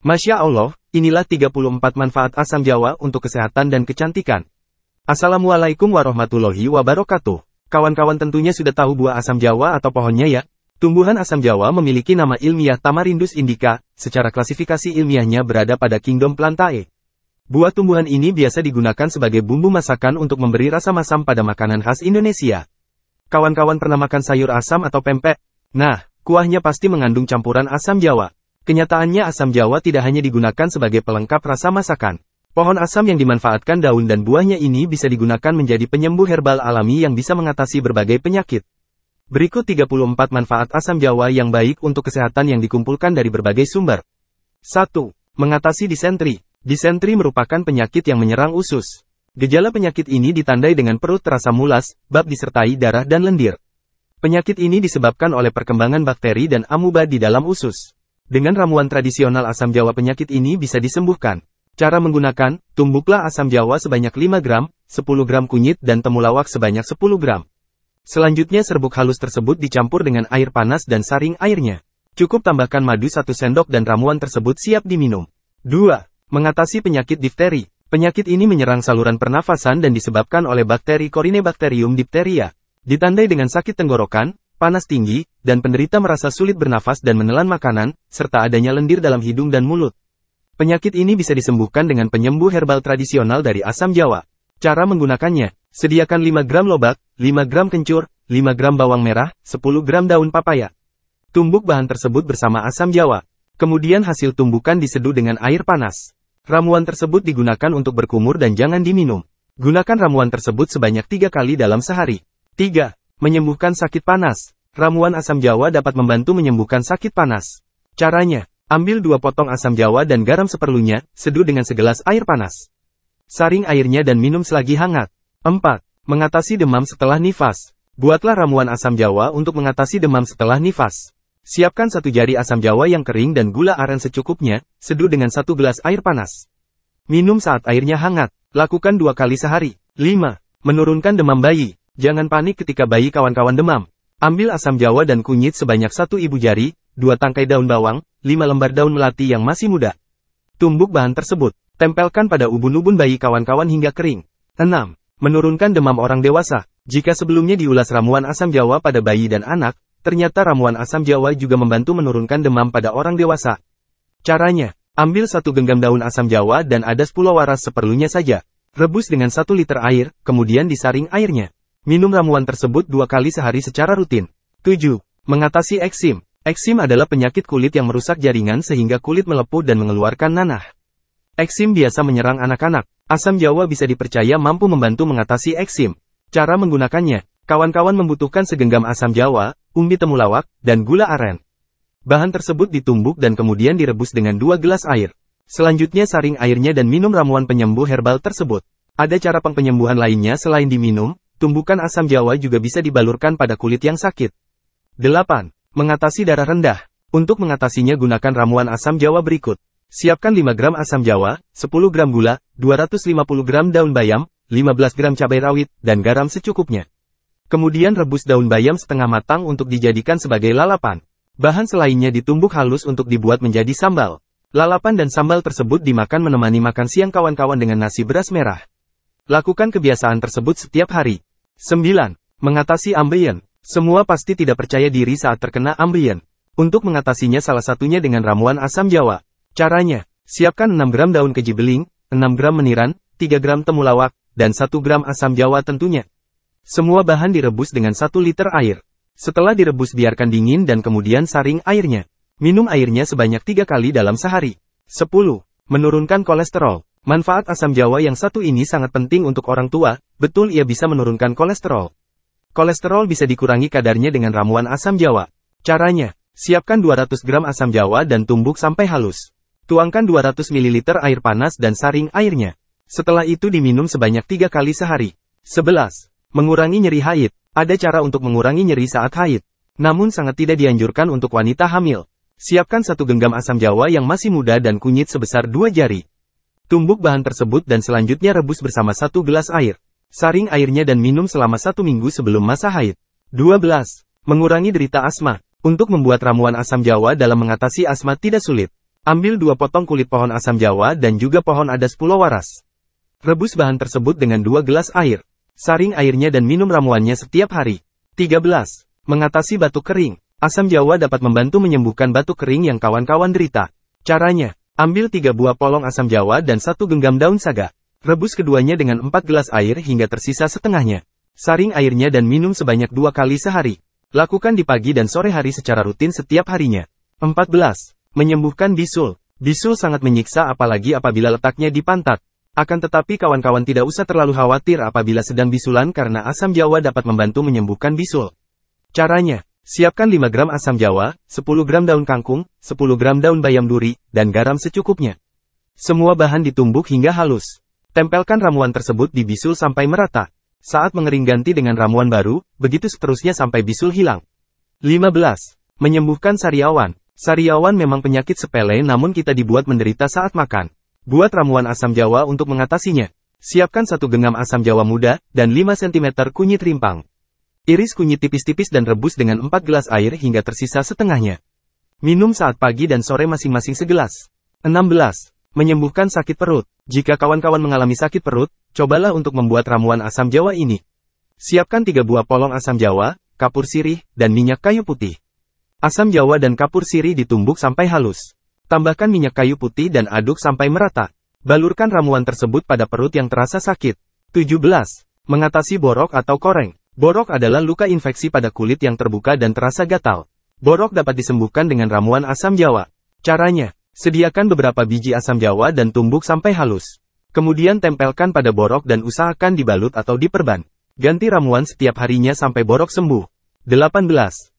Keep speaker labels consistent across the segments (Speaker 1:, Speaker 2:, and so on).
Speaker 1: Masya Allah, inilah 34 manfaat asam Jawa untuk kesehatan dan kecantikan. Assalamualaikum warahmatullahi wabarakatuh. Kawan-kawan tentunya sudah tahu buah asam Jawa atau pohonnya ya? Tumbuhan asam Jawa memiliki nama ilmiah Tamarindus indica, secara klasifikasi ilmiahnya berada pada kingdom plantae. Buah tumbuhan ini biasa digunakan sebagai bumbu masakan untuk memberi rasa masam pada makanan khas Indonesia. Kawan-kawan pernah makan sayur asam atau pempek? Nah, kuahnya pasti mengandung campuran asam Jawa. Kenyataannya asam jawa tidak hanya digunakan sebagai pelengkap rasa masakan. Pohon asam yang dimanfaatkan daun dan buahnya ini bisa digunakan menjadi penyembuh herbal alami yang bisa mengatasi berbagai penyakit. Berikut 34 manfaat asam jawa yang baik untuk kesehatan yang dikumpulkan dari berbagai sumber. 1. Mengatasi disentri. Disentri merupakan penyakit yang menyerang usus. Gejala penyakit ini ditandai dengan perut terasa mulas, bab disertai darah dan lendir. Penyakit ini disebabkan oleh perkembangan bakteri dan amuba di dalam usus. Dengan ramuan tradisional asam jawa penyakit ini bisa disembuhkan. Cara menggunakan, tumbuklah asam jawa sebanyak 5 gram, 10 gram kunyit dan temulawak sebanyak 10 gram. Selanjutnya serbuk halus tersebut dicampur dengan air panas dan saring airnya. Cukup tambahkan madu 1 sendok dan ramuan tersebut siap diminum. 2. Mengatasi penyakit difteri. Penyakit ini menyerang saluran pernafasan dan disebabkan oleh bakteri Corynebacterium diphtheria. Ditandai dengan sakit tenggorokan, panas tinggi, dan penderita merasa sulit bernafas dan menelan makanan, serta adanya lendir dalam hidung dan mulut. Penyakit ini bisa disembuhkan dengan penyembuh herbal tradisional dari asam Jawa. Cara menggunakannya, sediakan 5 gram lobak, 5 gram kencur, 5 gram bawang merah, 10 gram daun papaya. Tumbuk bahan tersebut bersama asam Jawa. Kemudian hasil tumbukan diseduh dengan air panas. Ramuan tersebut digunakan untuk berkumur dan jangan diminum. Gunakan ramuan tersebut sebanyak tiga kali dalam sehari. 3. Menyembuhkan sakit panas. Ramuan asam jawa dapat membantu menyembuhkan sakit panas. Caranya, ambil dua potong asam jawa dan garam seperlunya, seduh dengan segelas air panas. Saring airnya dan minum selagi hangat. 4. Mengatasi demam setelah nifas. Buatlah ramuan asam jawa untuk mengatasi demam setelah nifas. Siapkan satu jari asam jawa yang kering dan gula aren secukupnya, seduh dengan satu gelas air panas. Minum saat airnya hangat. Lakukan dua kali sehari. 5. Menurunkan demam bayi. Jangan panik ketika bayi kawan-kawan demam. Ambil asam jawa dan kunyit sebanyak satu ibu jari, dua tangkai daun bawang, lima lembar daun melati yang masih muda. Tumbuk bahan tersebut. Tempelkan pada ubun-ubun bayi kawan-kawan hingga kering. 6. Menurunkan demam orang dewasa. Jika sebelumnya diulas ramuan asam jawa pada bayi dan anak, ternyata ramuan asam jawa juga membantu menurunkan demam pada orang dewasa. Caranya, ambil satu genggam daun asam jawa dan ada 10 waras seperlunya saja. Rebus dengan satu liter air, kemudian disaring airnya. Minum ramuan tersebut dua kali sehari secara rutin. 7. Mengatasi eksim. Eksim adalah penyakit kulit yang merusak jaringan sehingga kulit melepuh dan mengeluarkan nanah. Eksim biasa menyerang anak-anak. Asam Jawa bisa dipercaya mampu membantu mengatasi eksim. Cara menggunakannya, kawan-kawan membutuhkan segenggam asam Jawa, umbi temulawak, dan gula aren. Bahan tersebut ditumbuk dan kemudian direbus dengan dua gelas air. Selanjutnya saring airnya dan minum ramuan penyembuh herbal tersebut. Ada cara pengpenyembuhan lainnya selain diminum, Tumbukan asam jawa juga bisa dibalurkan pada kulit yang sakit. 8. Mengatasi darah rendah. Untuk mengatasinya gunakan ramuan asam jawa berikut. Siapkan 5 gram asam jawa, 10 gram gula, 250 gram daun bayam, 15 gram cabai rawit, dan garam secukupnya. Kemudian rebus daun bayam setengah matang untuk dijadikan sebagai lalapan. Bahan selainnya ditumbuk halus untuk dibuat menjadi sambal. Lalapan dan sambal tersebut dimakan menemani makan siang kawan-kawan dengan nasi beras merah. Lakukan kebiasaan tersebut setiap hari. 9. Mengatasi ambeien. Semua pasti tidak percaya diri saat terkena ambeien. Untuk mengatasinya salah satunya dengan ramuan asam jawa. Caranya, siapkan 6 gram daun keji beling, 6 gram meniran, 3 gram temulawak, dan 1 gram asam jawa tentunya. Semua bahan direbus dengan 1 liter air. Setelah direbus biarkan dingin dan kemudian saring airnya. Minum airnya sebanyak 3 kali dalam sehari. 10. Menurunkan kolesterol. Manfaat asam jawa yang satu ini sangat penting untuk orang tua, betul ia bisa menurunkan kolesterol. Kolesterol bisa dikurangi kadarnya dengan ramuan asam jawa. Caranya, siapkan 200 gram asam jawa dan tumbuk sampai halus. Tuangkan 200 ml air panas dan saring airnya. Setelah itu diminum sebanyak 3 kali sehari. 11. Mengurangi nyeri haid. Ada cara untuk mengurangi nyeri saat haid. Namun sangat tidak dianjurkan untuk wanita hamil. Siapkan satu genggam asam jawa yang masih muda dan kunyit sebesar dua jari. Tumbuk bahan tersebut dan selanjutnya rebus bersama satu gelas air. Saring airnya dan minum selama satu minggu sebelum masa haid. 12. Mengurangi derita asma. Untuk membuat ramuan asam jawa dalam mengatasi asma tidak sulit. Ambil dua potong kulit pohon asam jawa dan juga pohon adas pulau waras. Rebus bahan tersebut dengan dua gelas air. Saring airnya dan minum ramuannya setiap hari. 13. Mengatasi batuk kering. Asam jawa dapat membantu menyembuhkan batuk kering yang kawan-kawan derita. Caranya, Ambil tiga buah polong asam jawa dan satu genggam daun saga. Rebus keduanya dengan empat gelas air hingga tersisa setengahnya. Saring airnya dan minum sebanyak dua kali sehari. Lakukan di pagi dan sore hari secara rutin setiap harinya. 14. Menyembuhkan bisul. Bisul sangat menyiksa apalagi apabila letaknya di pantat. Akan tetapi kawan-kawan tidak usah terlalu khawatir apabila sedang bisulan karena asam jawa dapat membantu menyembuhkan bisul. Caranya, Siapkan 5 gram asam jawa, 10 gram daun kangkung, 10 gram daun bayam duri, dan garam secukupnya. Semua bahan ditumbuk hingga halus. Tempelkan ramuan tersebut di bisul sampai merata. Saat mengering ganti dengan ramuan baru, begitu seterusnya sampai bisul hilang. 15. Menyembuhkan sariawan. Sariawan memang penyakit sepele namun kita dibuat menderita saat makan. Buat ramuan asam jawa untuk mengatasinya. Siapkan satu genggam asam jawa muda, dan 5 cm kunyit rimpang. Iris kunyit tipis-tipis dan rebus dengan 4 gelas air hingga tersisa setengahnya. Minum saat pagi dan sore masing-masing segelas. 16. Menyembuhkan sakit perut. Jika kawan-kawan mengalami sakit perut, cobalah untuk membuat ramuan asam jawa ini. Siapkan 3 buah polong asam jawa, kapur sirih, dan minyak kayu putih. Asam jawa dan kapur sirih ditumbuk sampai halus. Tambahkan minyak kayu putih dan aduk sampai merata. Balurkan ramuan tersebut pada perut yang terasa sakit. 17. Mengatasi borok atau koreng. Borok adalah luka infeksi pada kulit yang terbuka dan terasa gatal. Borok dapat disembuhkan dengan ramuan asam jawa. Caranya, sediakan beberapa biji asam jawa dan tumbuk sampai halus. Kemudian tempelkan pada borok dan usahakan dibalut atau diperban. Ganti ramuan setiap harinya sampai borok sembuh. 18.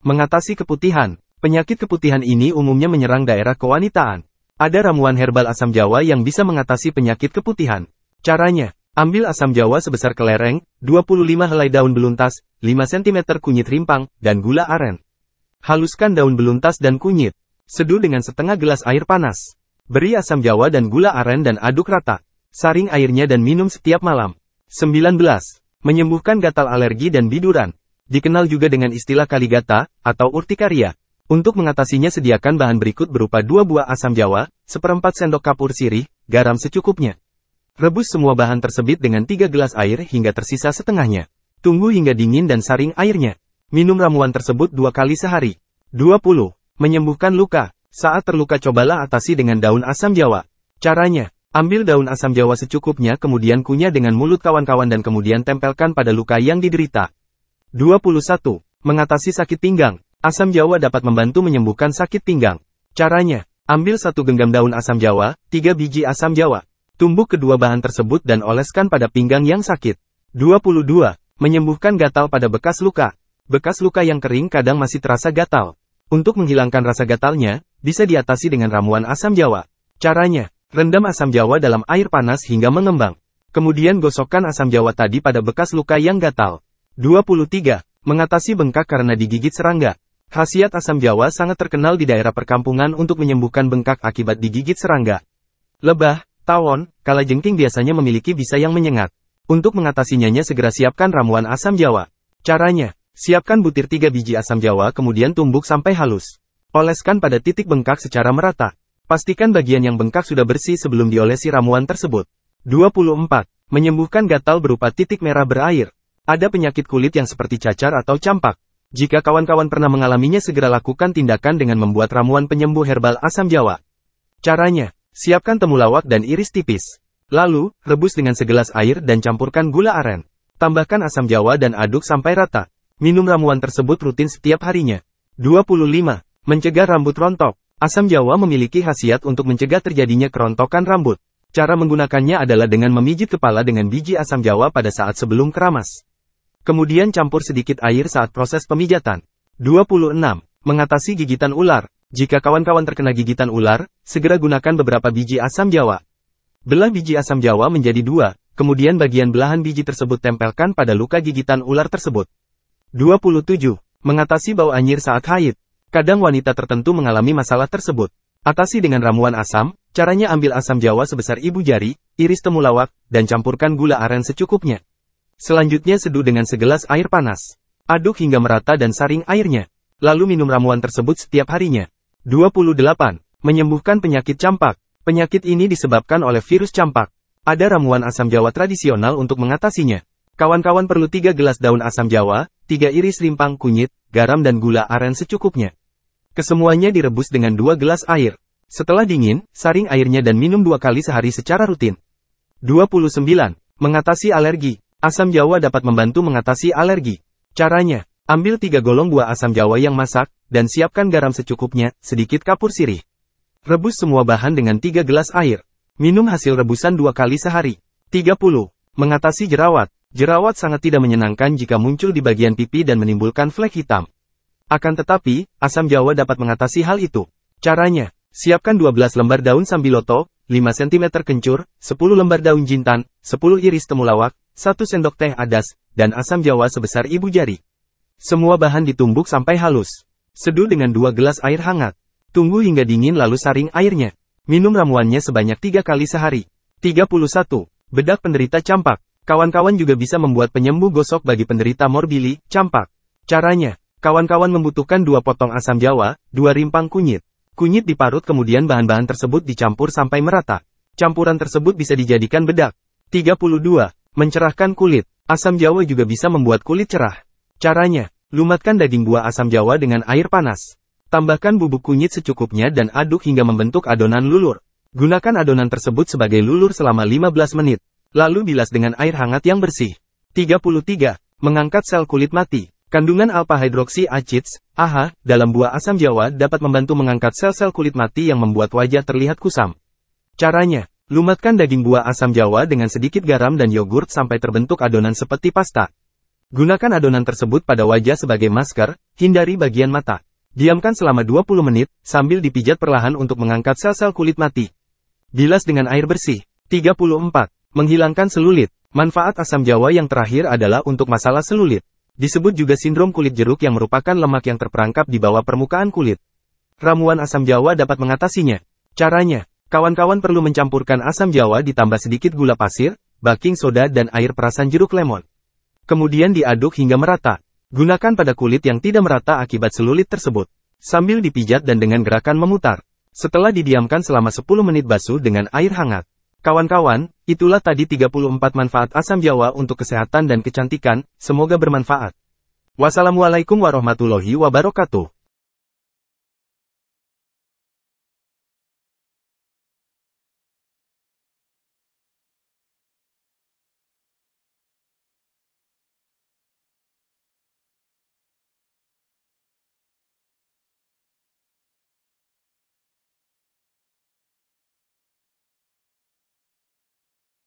Speaker 1: Mengatasi keputihan. Penyakit keputihan ini umumnya menyerang daerah kewanitaan. Ada ramuan herbal asam jawa yang bisa mengatasi penyakit keputihan. Caranya, Ambil asam jawa sebesar kelereng, 25 helai daun beluntas, 5 cm kunyit rimpang, dan gula aren. Haluskan daun beluntas dan kunyit. Seduh dengan setengah gelas air panas. Beri asam jawa dan gula aren dan aduk rata. Saring airnya dan minum setiap malam. 19. Menyembuhkan gatal alergi dan biduran. Dikenal juga dengan istilah kaligata, atau urtikaria. Untuk mengatasinya sediakan bahan berikut berupa 2 buah asam jawa, seperempat sendok kapur sirih, garam secukupnya. Rebus semua bahan tersebut dengan 3 gelas air hingga tersisa setengahnya. Tunggu hingga dingin dan saring airnya. Minum ramuan tersebut dua kali sehari. 20. Menyembuhkan luka. Saat terluka cobalah atasi dengan daun asam jawa. Caranya, ambil daun asam jawa secukupnya kemudian kunyah dengan mulut kawan-kawan dan kemudian tempelkan pada luka yang diderita. 21. Mengatasi sakit pinggang. Asam jawa dapat membantu menyembuhkan sakit pinggang. Caranya, ambil satu genggam daun asam jawa, 3 biji asam jawa. Tumbuk kedua bahan tersebut dan oleskan pada pinggang yang sakit. 22. Menyembuhkan gatal pada bekas luka. Bekas luka yang kering kadang masih terasa gatal. Untuk menghilangkan rasa gatalnya, bisa diatasi dengan ramuan asam jawa. Caranya, rendam asam jawa dalam air panas hingga mengembang. Kemudian gosokkan asam jawa tadi pada bekas luka yang gatal. 23. Mengatasi bengkak karena digigit serangga. Khasiat asam jawa sangat terkenal di daerah perkampungan untuk menyembuhkan bengkak akibat digigit serangga. Lebah, Tawon, kala jengking biasanya memiliki bisa yang menyengat. Untuk mengatasinya segera siapkan ramuan asam jawa. Caranya, siapkan butir 3 biji asam jawa kemudian tumbuk sampai halus. Oleskan pada titik bengkak secara merata. Pastikan bagian yang bengkak sudah bersih sebelum diolesi ramuan tersebut. 24. Menyembuhkan gatal berupa titik merah berair. Ada penyakit kulit yang seperti cacar atau campak. Jika kawan-kawan pernah mengalaminya segera lakukan tindakan dengan membuat ramuan penyembuh herbal asam jawa. Caranya, Siapkan temulawak dan iris tipis. Lalu, rebus dengan segelas air dan campurkan gula aren. Tambahkan asam jawa dan aduk sampai rata. Minum ramuan tersebut rutin setiap harinya. 25. Mencegah rambut rontok. Asam jawa memiliki khasiat untuk mencegah terjadinya kerontokan rambut. Cara menggunakannya adalah dengan memijit kepala dengan biji asam jawa pada saat sebelum keramas. Kemudian campur sedikit air saat proses pemijatan. 26. Mengatasi gigitan ular. Jika kawan-kawan terkena gigitan ular, segera gunakan beberapa biji asam jawa. Belah biji asam jawa menjadi dua, kemudian bagian belahan biji tersebut tempelkan pada luka gigitan ular tersebut. 27. Mengatasi bau anyir saat haid. Kadang wanita tertentu mengalami masalah tersebut. Atasi dengan ramuan asam, caranya ambil asam jawa sebesar ibu jari, iris temulawak, dan campurkan gula aren secukupnya. Selanjutnya seduh dengan segelas air panas. Aduk hingga merata dan saring airnya. Lalu minum ramuan tersebut setiap harinya. 28. Menyembuhkan penyakit campak. Penyakit ini disebabkan oleh virus campak. Ada ramuan asam jawa tradisional untuk mengatasinya. Kawan-kawan perlu 3 gelas daun asam jawa, 3 iris rimpang kunyit, garam dan gula aren secukupnya. Kesemuanya direbus dengan 2 gelas air. Setelah dingin, saring airnya dan minum dua kali sehari secara rutin. 29. Mengatasi alergi. Asam jawa dapat membantu mengatasi alergi. Caranya, Ambil tiga golong buah asam jawa yang masak, dan siapkan garam secukupnya, sedikit kapur sirih. Rebus semua bahan dengan tiga gelas air. Minum hasil rebusan dua kali sehari. 30. Mengatasi jerawat. Jerawat sangat tidak menyenangkan jika muncul di bagian pipi dan menimbulkan flek hitam. Akan tetapi, asam jawa dapat mengatasi hal itu. Caranya, siapkan 12 lembar daun sambiloto, 5 cm kencur, 10 lembar daun jintan, 10 iris temulawak, 1 sendok teh adas, dan asam jawa sebesar ibu jari. Semua bahan ditumbuk sampai halus. Seduh dengan dua gelas air hangat. Tunggu hingga dingin lalu saring airnya. Minum ramuannya sebanyak tiga kali sehari. 31. Bedak penderita campak. Kawan-kawan juga bisa membuat penyembuh gosok bagi penderita morbili, campak. Caranya, kawan-kawan membutuhkan dua potong asam jawa, dua rimpang kunyit. Kunyit diparut kemudian bahan-bahan tersebut dicampur sampai merata. Campuran tersebut bisa dijadikan bedak. 32. Mencerahkan kulit. Asam jawa juga bisa membuat kulit cerah. Caranya, lumatkan daging buah asam jawa dengan air panas. Tambahkan bubuk kunyit secukupnya dan aduk hingga membentuk adonan lulur. Gunakan adonan tersebut sebagai lulur selama 15 menit. Lalu bilas dengan air hangat yang bersih. 33. Mengangkat sel kulit mati. Kandungan alpha hidroksi acids, AHA, dalam buah asam jawa dapat membantu mengangkat sel-sel kulit mati yang membuat wajah terlihat kusam. Caranya, lumatkan daging buah asam jawa dengan sedikit garam dan yogurt sampai terbentuk adonan seperti pasta. Gunakan adonan tersebut pada wajah sebagai masker, hindari bagian mata. Diamkan selama 20 menit, sambil dipijat perlahan untuk mengangkat sel-sel kulit mati. Bilas dengan air bersih. 34. Menghilangkan selulit. Manfaat asam jawa yang terakhir adalah untuk masalah selulit. Disebut juga sindrom kulit jeruk yang merupakan lemak yang terperangkap di bawah permukaan kulit. Ramuan asam jawa dapat mengatasinya. Caranya, kawan-kawan perlu mencampurkan asam jawa ditambah sedikit gula pasir, baking soda dan air perasan jeruk lemon. Kemudian diaduk hingga merata. Gunakan pada kulit yang tidak merata akibat selulit tersebut. Sambil dipijat dan dengan gerakan memutar. Setelah didiamkan selama 10 menit basuh dengan air hangat. Kawan-kawan, itulah tadi 34 manfaat asam jawa untuk kesehatan dan kecantikan, semoga bermanfaat. Wassalamualaikum warahmatullahi wabarakatuh.